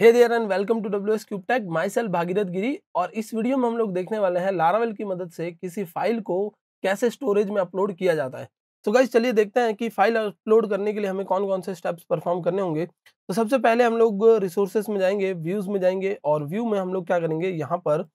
hey there and welcome to W S cube tech my self Bhagirath Giri और इस video में हम लोग देखने वाले हैं लारावेल की मदद से किसी फाइल को कैसे स्टोरेज में अपलोड किया जाता है तो गाइज चलिए देखते हैं कि फाइल अपलोड करने के लिए हमें कौन कौन से स्टेप्स परफॉर्म करने होंगे तो सबसे पहले हम लोग रिसोर्सेज में जाएंगे व्यूज़ में जाएंगे और व्यू में हम लोग क्या करेंगे यहाँ पर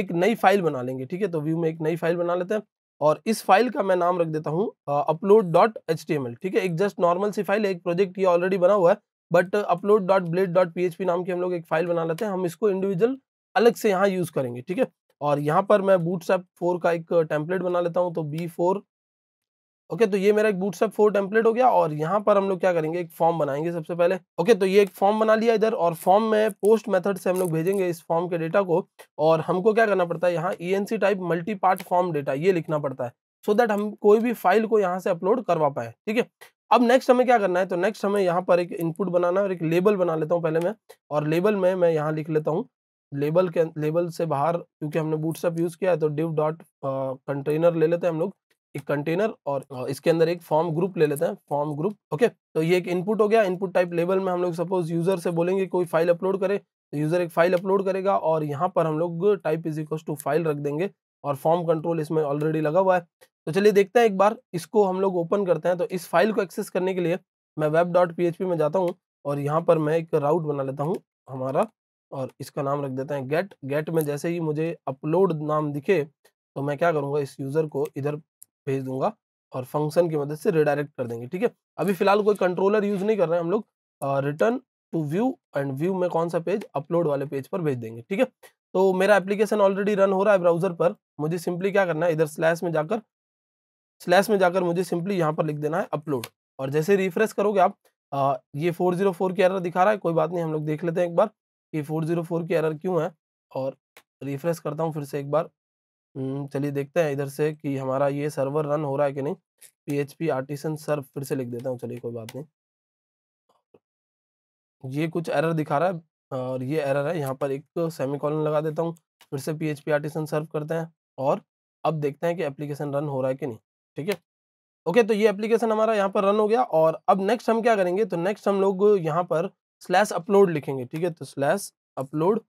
एक नई फाइल बना लेंगे ठीक है तो व्यू में एक नई फाइल बना लेते हैं और इस फाइल का मैं नाम रख देता हूँ upload dot H T M L ठीक है एक जस्ट नॉर्मल सी फाइल है एक प्रोजेक्ट ये ऑलरेडी बना हुआ है but upload dot blade dot P नाम की हम लोग एक फाइल बना लेते हैं हम इसको इंडिविजुअल अलग से यहाँ यूज़ करेंगे ठीक है और यहाँ पर मैं बूट सेप फोर का एक टेम्पलेट बना लेता हूँ तो बी फोर ओके तो ये मेरा एक बूट सेप फोर टेम्पलेट हो गया और यहाँ पर हम लोग क्या करेंगे एक फॉर्म बनाएंगे सबसे पहले ओके तो ये एक फॉर्म बना लिया इधर और फॉर्म में पोस्ट मेथड से हम लोग भेजेंगे इस फॉर्म के डेटा को और हमको क्या करना पड़ता है यहाँ E type multipart form data ये लिखना पड़ता है सो so दैट हम कोई भी फाइल को यहाँ से अपलोड करवा पाए ठीक है अब नेक्स्ट हमें क्या करना है तो नेक्स्ट हमें यहाँ पर एक इनपुट बनाना है और एक लेबल बना लेता हूँ पहले मैं और लेबल में मैं यहाँ लिख लेता हूँ लेबल के लेबल से बाहर क्योंकि हमने बूटसअप यूज़ किया है तो डिव डॉट कंटेनर ले लेते हैं हम लोग एक कंटेनर और इसके अंदर एक फॉर्म ग्रुप ले लेते हैं फॉर्म ग्रुप ओके तो ये एक इनपुट हो गया इनपुट टाइप लेबल में हम लोग सपोज यूजर से बोलेंगे कोई फाइल अपलोड करे तो यूजर एक फाइल अपलोड करेगा और यहाँ पर हम लोग type is equal to file रख देंगे और फॉर्म कंट्रोल इसमें ऑलरेडी लगा हुआ है तो चलिए देखते हैं एक बार इसको हम लोग ओपन करते हैं तो इस फाइल को एक्सेस करने के लिए मैं वेब डॉट पी में जाता हूँ और यहाँ पर मैं एक राउट बना लेता हूँ हमारा और इसका नाम रख देते हैं गेट गेट में जैसे ही मुझे अपलोड नाम दिखे तो मैं क्या करूँगा इस यूज़र को इधर भेज दूंगा और फंक्शन की मदद से रिडायरेक्ट कर देंगे ठीक है अभी फिलहाल कोई कंट्रोलर यूज़ नहीं कर रहे हैं हम लोग return to view and view में कौन सा पेज अपलोड वाले पेज पर भेज देंगे ठीक है तो मेरा एप्लीकेशन ऑलरेडी रन हो रहा है ब्राउजर पर मुझे सिंपली क्या करना है इधर स्लैश में जाकर स्लैश में जाकर मुझे सिंपली यहाँ पर लिख देना है अपलोड और जैसे रिफ्रेश करोगे आप आ, ये 404 की एरर दिखा रहा है कोई बात नहीं हम लोग देख लेते हैं एक बार कि 404 की एरर क्यों है और रिफ्रेश करता हूँ फिर से एक बार हम्म, चलिए देखते हैं इधर से कि हमारा ये सर्वर रन हो रहा है कि नहीं P H P artisan serve फिर से लिख देता हूँ चलिए कोई बात नहीं ये कुछ एरर दिखा रहा है और ये एरर है यहाँ पर एक सेमी कॉलन लगा देता हूँ फिर से P H P artisan serve करते हैं और अब देखते हैं कि एप्लीकेशन रन हो रहा है कि नहीं ठीक है ओके तो ये एप्लीकेशन हमारा यहाँ पर रन हो गया और अब नेक्स्ट हम क्या करेंगे तो नेक्स्ट हम लोग यहाँ पर स्लैश अपलोड लिखेंगे ठीक है तो स्लैश अपलोड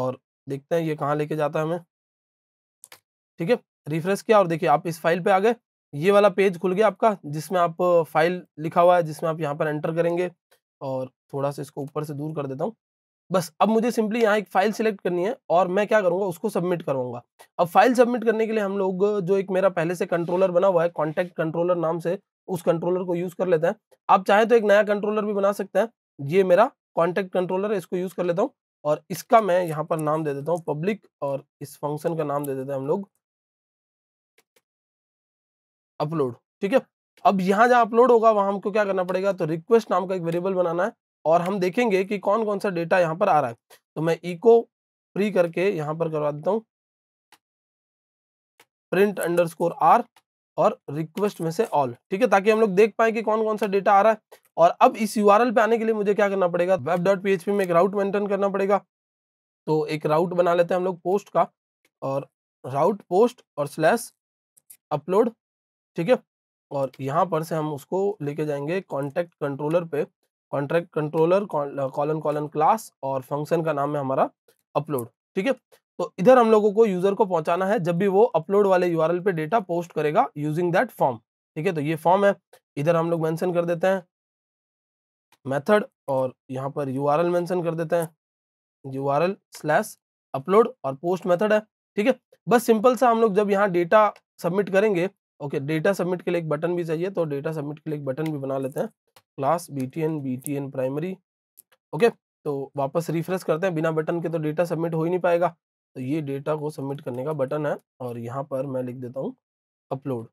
और देखते हैं ये कहाँ लेके जाता है हमें ठीक है रिफ्रेश किया और देखिए आप इस फाइल पे आ गए ये वाला पेज खुल गया आपका जिसमें आप फाइल लिखा हुआ है जिसमें आप यहाँ पर एंटर करेंगे और थोड़ा सा इसको ऊपर से दूर कर देता हूँ बस अब मुझे सिंपली यहाँ एक फाइल सिलेक्ट करनी है और मैं क्या करूँगा उसको सबमिट करवाऊंगा अब फाइल सबमिट करने के लिए हम लोग जो एक मेरा पहले से कंट्रोलर बना हुआ है कॉन्टैक्ट कंट्रोलर नाम से उस कंट्रोलर को यूज़ कर लेते हैं आप चाहें तो एक नया कंट्रोलर भी बना सकते हैं ये मेरा कॉन्टैक्ट कंट्रोलर है इसको यूज़ कर लेता हूँ और इसका मैं यहाँ पर नाम दे देता हूँ पब्लिक और इस फंक्शन का नाम दे देते हैं हम लोग अपलोड ठीक है अब यहाँ जहाँ अपलोड होगा वहाँ हमको क्या करना पड़ेगा तो रिक्वेस्ट नाम का एक वेरिएबल बनाना है और हम देखेंगे कि कौन कौन सा डेटा यहाँ पर आ रहा है तो मैं इको फ्री करके यहाँ पर करवा देता हूँ प्रिंट अंडर स्कोर आर और रिक्वेस्ट में से ऑल ठीक है ताकि हम लोग देख पाए कि कौन कौन सा डेटा आ रहा है और अब इस यू पे आने के लिए मुझे क्या करना पड़ेगा वेब डॉट पी में एक राउट मेंटेन करना पड़ेगा तो एक राउट बना लेते हैं हम लोग पोस्ट का और राउट पोस्ट और स्लैश अपलोड ठीक है और यहाँ पर से हम उसको लेके जाएंगे कॉन्टेक्ट कंट्रोलर पे contract controller colon colon class और फंक्शन का नाम है हमारा अपलोड ठीक है तो इधर हम लोगों को यूजर को पहुंचाना है जब भी वो अपलोड वाले यू पे डेटा पोस्ट करेगा यूजिंग दैट फॉर्म ठीक है तो ये फॉर्म है इधर हम लोग मैंशन कर देते हैं मेथड और यहाँ पर यू मेंशन कर देते हैं यू आर अपलोड और पोस्ट मेथड है ठीक है बस सिंपल सा हम लोग जब यहाँ डेटा सबमिट करेंगे ओके डेटा सबमिट के लिए एक बटन भी चाहिए तो डेटा सबमिट के लिए एक बटन भी बना लेते हैं class B T N B T N primary okay तो वापस रिफ्रेश करते हैं बिना बटन के तो डेटा सबमिट हो ही नहीं पाएगा तो ये डेटा को सबमिट करने का बटन है और यहाँ पर मैं लिख देता हूँ अपलोड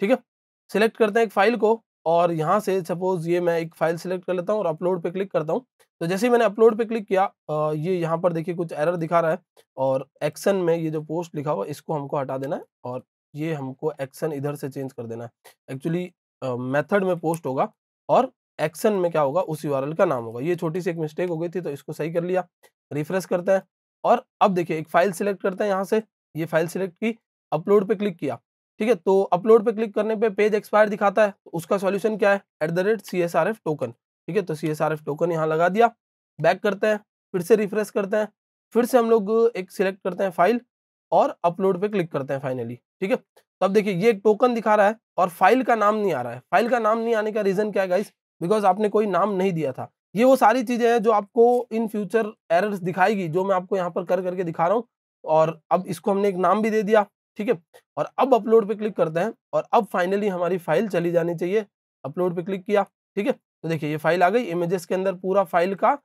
ठीक है सिलेक्ट करते हैं एक फाइल को और यहाँ से सपोज ये मैं एक फाइल सिलेक्ट कर लेता हूँ और अपलोड पे क्लिक करता हूँ तो जैसे ही मैंने अपलोड पे क्लिक किया ये यहाँ पर देखिए कुछ एरर दिखा रहा है और एक्शन में ये जो पोस्ट लिखा हुआ इसको हमको हटा देना है और ये हमको एक्शन इधर से चेंज कर देना है एक्चुअली मेथड में पोस्ट होगा और एक्शन में क्या होगा उसी वायरल का नाम होगा ये छोटी सी एक मिस्टेक हो गई थी तो इसको सही कर लिया रिफ्रेश करते हैं और अब देखिए एक फाइल सिलेक्ट करते हैं यहाँ से ये फाइल सिलेक्ट की अपलोड पे क्लिक किया ठीक है तो अपलोड पे क्लिक करने पे पेज एक्सपायर दिखाता है तो उसका सॉल्यूशन क्या है at the rate C S R F token ठीक है तो C S R F token यहाँ लगा दिया बैक करते हैं फिर से रिफ्रेश करते हैं फिर से हम लोग एक सिलेक्ट करते हैं फाइल और अपलोड पे क्लिक करते हैं फाइनली ठीक है तो अब देखिए ये एक टोकन दिखा रहा है और फाइल का नाम नहीं आ रहा है फाइल का नाम नहीं आने का रीजन क्या है गाइस बिकॉज आपने कोई नाम नहीं दिया था ये वो सारी चीजें हैं जो आपको इन फ्यूचर एरर्स दिखाएगी जो मैं आपको यहाँ पर कर करके दिखा रहा हूँ और अब इसको हमने एक नाम भी दे दिया ठीक है और अब अपलोड पे क्लिक करते हैं और अब फाइनली हमारी फाइल चली जानी चाहिए अपलोड पे क्लिक किया ठीक है तो देखिए ये फाइल आ गई इमेजेस के अंदर पूरा फाइल का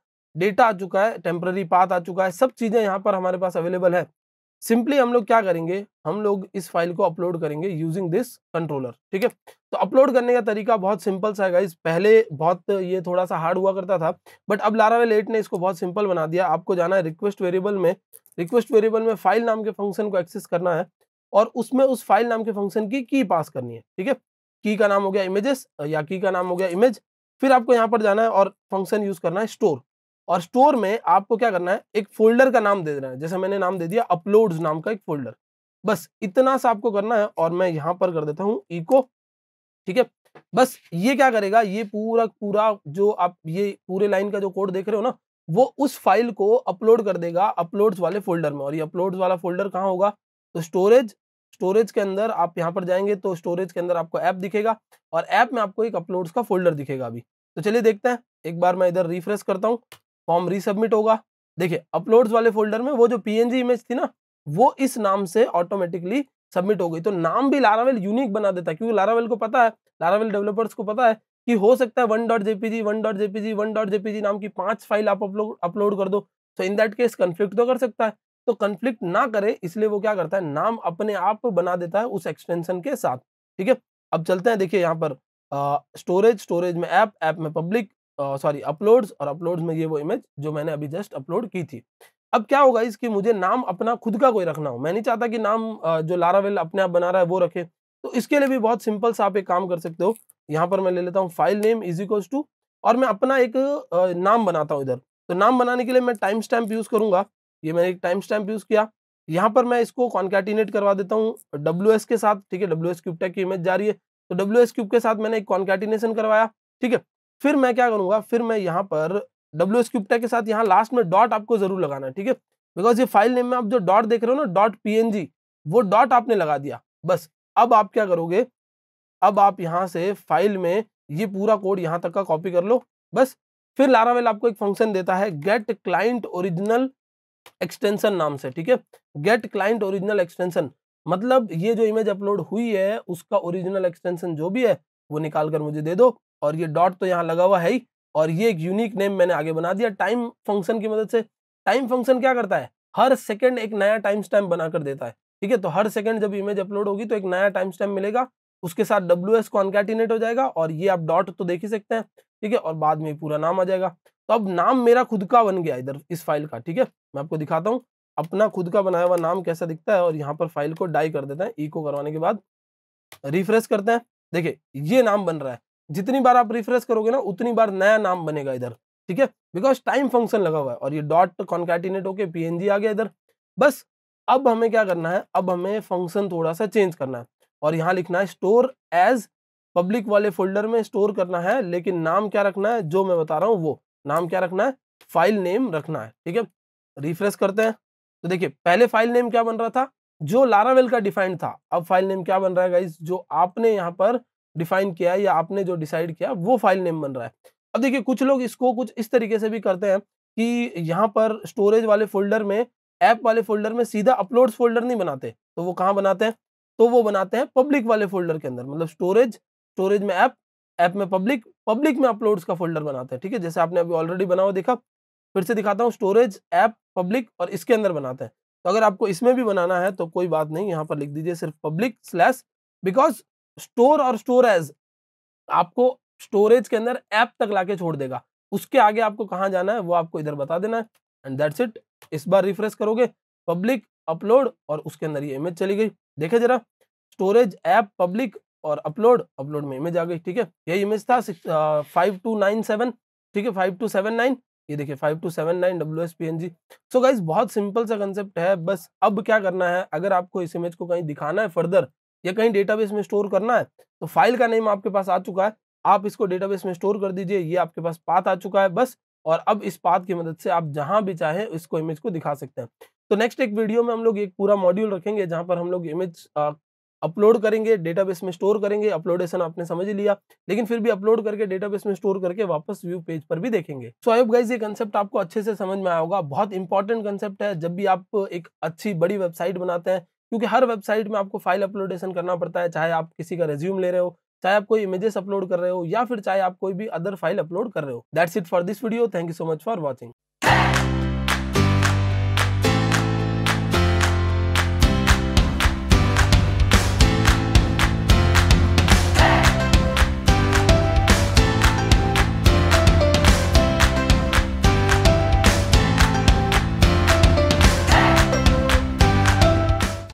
डेटा आ चुका है टेम्प्ररी पाथ आ चुका है सब चीज़ें यहाँ पर हमारे पास अवेलेबल है सिंपली हम लोग क्या करेंगे हम लोग इस फाइल को अपलोड करेंगे यूजिंग दिस कंट्रोलर ठीक है तो अपलोड करने का तरीका बहुत सिंपल सा है इस पहले बहुत ये थोड़ा सा हार्ड हुआ करता था बट अब लारावेल एट ने इसको बहुत सिंपल बना दिया आपको जाना है रिक्वेस्ट वेरिएबल में रिक्वेस्ट वेरिएबल में फाइल नाम के फंक्शन को एक्सेस करना है और उसमें उस फाइल नाम के फंक्शन की की पास करनी है ठीक है की का नाम हो गया इमेजेस या की का नाम हो गया इमेज फिर आपको यहाँ पर जाना है और फंक्शन यूज करना है स्टोर और स्टोर में आपको क्या करना है एक फोल्डर का नाम दे देना है जैसे मैंने नाम दे दिया अपलोड नाम का एक फोल्डर बस इतना सा आपको करना है और मैं यहाँ पर कर देता हूँ इको ठीक है बस ये क्या करेगा ये पूरा पूरा जो आप ये पूरे लाइन का जो कोड देख रहे हो ना वो उस फाइल को अपलोड कर देगा अपलोड्स वाले फोल्डर में और ये अपलोड्स वाला फोल्डर कहाँ होगा तो स्टोरेज स्टोरेज के अंदर आप यहाँ पर जाएंगे तो स्टोरेज के अंदर आपको ऐप दिखेगा और ऐप में आपको एक अपलोड्स का फोल्डर दिखेगा अभी तो चलिए देखते हैं एक बार मैं इधर रिफ्रेश करता हूँ फॉर्म रिसबमिट होगा देखिए अपलोड्स वाले फोल्डर में वो जो पीएनजी इमेज थी ना वो इस नाम से ऑटोमेटिकली सबमिट हो गई तो नाम भी लारावेल यूनिक बना देता है क्योंकि लारावेल को पता है लारावेल डेवलपर्स को पता है कि हो सकता है one dot JPG one dot JPG one dot JPG नाम की पांच फाइल आप अपलोड अपलोड कर दो तो इन दैट केस कन्फ्लिक्ट तो कर सकता है तो कंफ्लिक्ट ना करे इसलिए वो क्या करता है नाम अपने आप बना देता है उस एक्सटेंशन के साथ ठीक है अब चलते हैं देखिए यहाँ पर स्टोरेज स्टोरेज में ऐप ऐप में पब्लिक सॉरी अपलोड्स और अपलोड्स में ये वो इमेज जो मैंने अभी जस्ट अपलोड की थी अब क्या होगा इसकी मुझे नाम अपना खुद का कोई रखना हो मैं नहीं चाहता कि नाम uh, जो लारावेल अपने आप बना रहा है वो रखे तो इसके लिए भी बहुत सिंपल सा आप एक काम कर सकते हो यहाँ पर मैं ले लेता हूँ file name is equals to और मैं अपना एक uh, नाम बनाता हूँ इधर तो नाम बनाने के लिए मैं टाइम स्टैम्प यूज करूंगा ये मैंने एक टाइम स्टैम्प यूज किया यहाँ पर मैं इसको कॉन्कैटिनेट करवा देता हूँ डब्ल्यू के साथ ठीक है डब्ल्यू एस क्यूबटेक की इमेज जा रही है तो डब्ल्यू क्यूब के साथ मैंने एक कॉन्कैटिनेशन करवाया ठीक है फिर मैं क्या करूंगा फिर मैं यहाँ पर डब्ल्यू एस के साथ यहाँ लास्ट में डॉट आपको जरूर लगाना है ठीक है बिकॉज ये फाइल नेम में आप जो डॉट देख रहे हो ना डॉट पी वो डॉट आपने लगा दिया बस अब आप क्या करोगे अब आप यहाँ से फाइल में ये पूरा कोड यहाँ तक का कॉपी कर लो बस फिर लारावेल आपको एक फंक्शन देता है गेट क्लाइंट ओरिजिनल एक्सटेंशन नाम से ठीक है गेट क्लाइंट ओरिजिनल एक्सटेंशन मतलब ये जो इमेज अपलोड हुई है उसका ओरिजिनल एक्सटेंशन जो भी है वो निकाल कर मुझे दे दो और ये डॉट तो यहाँ लगा हुआ है ही और ये एक यूनिक नेम मैंने आगे बना दिया टाइम फंक्शन की मदद से टाइम फंक्शन क्या करता है हर सेकंड एक नया टाइम स्टैम्प बनाकर देता है ठीक है तो हर सेकंड जब इमेज अपलोड होगी तो एक नया टाइम स्टैम्प मिलेगा उसके साथ डब्ल्यू एस अनकैटिनेट हो जाएगा और ये आप डॉट तो देख ही सकते हैं ठीक है और बाद में पूरा नाम आ जाएगा तो अब नाम मेरा खुद का बन गया इधर इस फाइल का ठीक है मैं आपको दिखाता हूँ अपना खुद का बनाया हुआ नाम कैसा दिखता है और यहाँ पर फाइल को डाई कर देते हैं को करवाने के बाद रिफ्रेश करते हैं देखिए ये नाम बन रहा है जितनी बार आप रिफ्रेश करोगे ना उतनी बार नया नाम बनेगा इधर ठीक है बिकॉज टाइम फंक्शन लगा हुआ है और ये डॉट कॉन्कैटिनेट होके पीएनजी आ गया इधर बस अब हमें क्या करना है अब हमें फंक्शन थोड़ा सा चेंज करना है और यहाँ लिखना है स्टोर एज पब्लिक वाले फोल्डर में स्टोर करना है लेकिन नाम क्या रखना है जो मैं बता रहा हूँ वो नाम क्या रखना है फाइल नेम रखना है ठीक है रिफ्रेश करते हैं तो देखिए पहले फाइल नेम क्या बन रहा था जो लारावेल का डिफाइंड था अब फाइल नेम क्या बन रहा है गाइज जो आपने यहाँ पर डिफाइन किया या आपने जो डिसाइड किया वो फाइल नेम बन रहा है अब देखिए कुछ लोग इसको कुछ इस तरीके से भी करते हैं कि यहाँ पर स्टोरेज वाले फोल्डर में ऐप वाले फोल्डर में सीधा अपलोड फोल्डर नहीं बनाते तो वो कहाँ बनाते हैं तो वो बनाते हैं पब्लिक वाले फोल्डर के अंदर मतलब स्टोरेज स्टोरेज में ऐप ऐप में पब्लिक पब्लिक में अपलोड्स का फोल्डर बनाते हैं ठीक है जैसे आपने अभी ऑलरेडी बना हुआ देखा फिर से दिखाता हूँ स्टोरेज ऐप पब्लिक और इसके अंदर बनाते हैं तो अगर आपको इसमें भी बनाना है तो कोई बात नहीं यहाँ पर लिख दीजिए सिर्फ पब्लिक स्लैश बिकॉज स्टोर और स्टोर एज आपको स्टोरेज के अंदर ऐप तक लाके छोड़ देगा उसके आगे आपको कहाँ जाना है वो आपको इधर बता देना है एंड दैट्स इट इस बार रिफ्रेश करोगे पब्लिक अपलोड और उसके अंदर ये इमेज चली गई देखे जरा स्टोरेज ऐप पब्लिक और अपलोड अपलोड में इमेज आ गई ठीक है ये इमेज था फाइव टू नाइन सेवन ठीक है फाइव टू सेवन नाइन ये देखिए five two seven nine W S P N G so guys बहुत सिंपल सा कंसेप्ट है बस अब क्या करना है अगर आपको इस इमेज को कहीं दिखाना है फर्दर या कहीं डेटाबेस में स्टोर करना है तो फाइल का नेम आपके पास आ चुका है आप इसको डेटाबेस में स्टोर कर दीजिए ये आपके पास पाथ आ चुका है बस और अब इस पाथ की मदद से आप जहां भी चाहें इसको इमेज को दिखा सकते हैं तो नेक्स्ट एक वीडियो में हम लोग एक पूरा मॉड्यूल रखेंगे जहां पर हम लोग इमेज अपलोड करेंगे डेटाबेस में स्टोर करेंगे अपलोडेशन आपने समझ लिया लेकिन फिर भी अपलोड करके डेटाबेस में स्टोर करके वापस व्यू पेज पर भी देखेंगे सो आई गाइज ये कंसेप्ट आपको अच्छे से समझ में आया होगा बहुत इंपॉर्टेंट कंसेप्ट है जब भी आप एक अच्छी बड़ी वेबसाइट बनाते हैं क्योंकि हर वेबसाइट में आपको फाइल अपलोडेशन करना पड़ता है चाहे आप किसी का रेज्यूम ले रहे हो चाहे आप कोई इमेजेस अपलोड कर रहे हो या फिर चाहे आप कोई भी अदर फाइल अपलोड कर रहे हो that's it for this video thank you so much for watching